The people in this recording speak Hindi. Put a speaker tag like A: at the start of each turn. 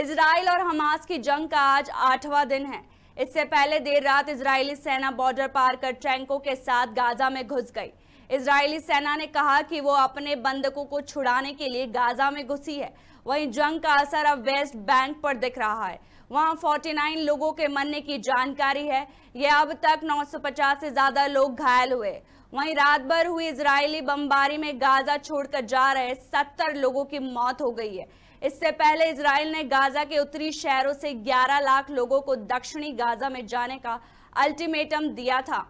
A: इसराइल और हमास की जंग का आज आठवां दिन है इससे पहले देर रात इजरायली सेना बॉर्डर पार कर ट्रैंकों के साथ गाजा में घुस गई इजरायली सेना ने कहा कि वो अपने बंधकों को छुड़ाने के लिए गाजा में घुसी है वहीं जंग का असर अब वेस्ट बैंक पर दिख रहा है वहां 49 लोगों के मरने की जानकारी है यह अब तक 950 से ज्यादा लोग घायल हुए वहीं रात भर हुई इजरायली बमबारी में गाजा छोड़कर जा रहे सत्तर लोगों की मौत हो गई है इससे पहले इसराइल ने गाजा के उत्तरी शहरों से 11 लाख लोगों को दक्षिणी गाजा में जाने का अल्टीमेटम दिया था